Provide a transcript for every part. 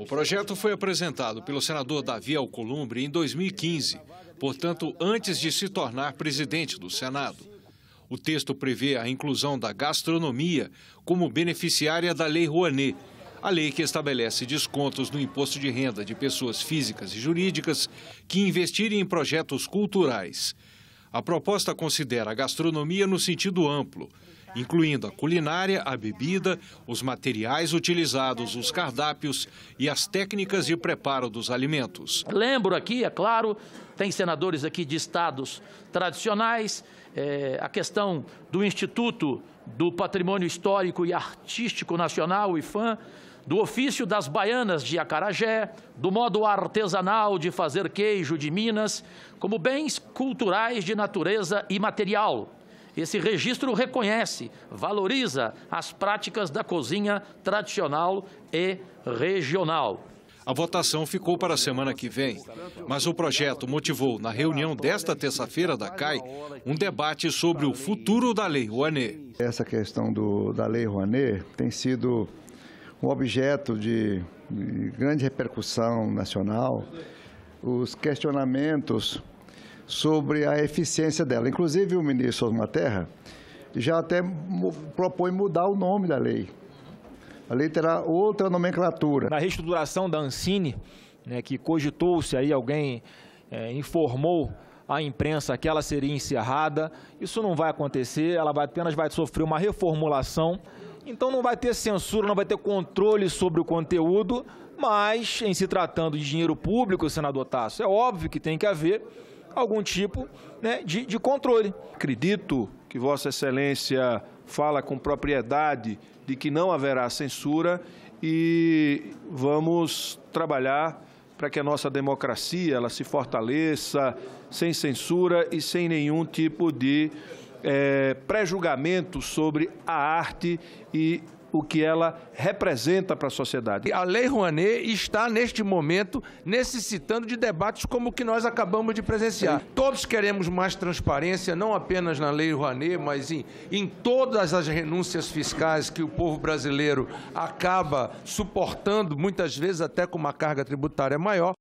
O projeto foi apresentado pelo senador Davi Alcolumbre em 2015, portanto, antes de se tornar presidente do Senado. O texto prevê a inclusão da gastronomia como beneficiária da Lei Rouanet, a lei que estabelece descontos no imposto de renda de pessoas físicas e jurídicas que investirem em projetos culturais. A proposta considera a gastronomia no sentido amplo, incluindo a culinária, a bebida, os materiais utilizados, os cardápios e as técnicas de preparo dos alimentos. Lembro aqui, é claro, tem senadores aqui de estados tradicionais, é, a questão do Instituto do Patrimônio Histórico e Artístico Nacional, o IFAM, do ofício das baianas de Acarajé, do modo artesanal de fazer queijo de Minas, como bens culturais de natureza e material. Esse registro reconhece, valoriza as práticas da cozinha tradicional e regional. A votação ficou para a semana que vem, mas o projeto motivou, na reunião desta terça-feira da CAI, um debate sobre o futuro da Lei Rouanet. Essa questão do, da Lei Rouanet tem sido um objeto de, de grande repercussão nacional. Os questionamentos sobre a eficiência dela. Inclusive, o ministro Osmar Terra já até propõe mudar o nome da lei. A lei terá outra nomenclatura. Na reestruturação da Ancine, né, que cogitou-se aí, alguém é, informou à imprensa que ela seria encerrada, isso não vai acontecer, ela vai, apenas vai sofrer uma reformulação, então não vai ter censura, não vai ter controle sobre o conteúdo, mas em se tratando de dinheiro público, senador Tasso, é óbvio que tem que haver algum tipo né, de, de controle. Acredito que Vossa Excelência fala com propriedade de que não haverá censura e vamos trabalhar para que a nossa democracia ela se fortaleça sem censura e sem nenhum tipo de é, pré-julgamento sobre a arte e o que ela representa para a sociedade. A Lei Rouanet está, neste momento, necessitando de debates como o que nós acabamos de presenciar. Todos queremos mais transparência, não apenas na Lei Rouanet, mas em, em todas as renúncias fiscais que o povo brasileiro acaba suportando, muitas vezes até com uma carga tributária maior.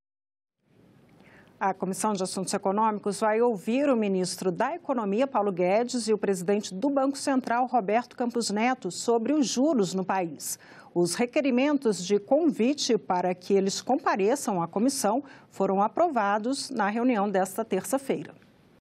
A Comissão de Assuntos Econômicos vai ouvir o ministro da Economia, Paulo Guedes, e o presidente do Banco Central, Roberto Campos Neto, sobre os juros no país. Os requerimentos de convite para que eles compareçam à comissão foram aprovados na reunião desta terça-feira.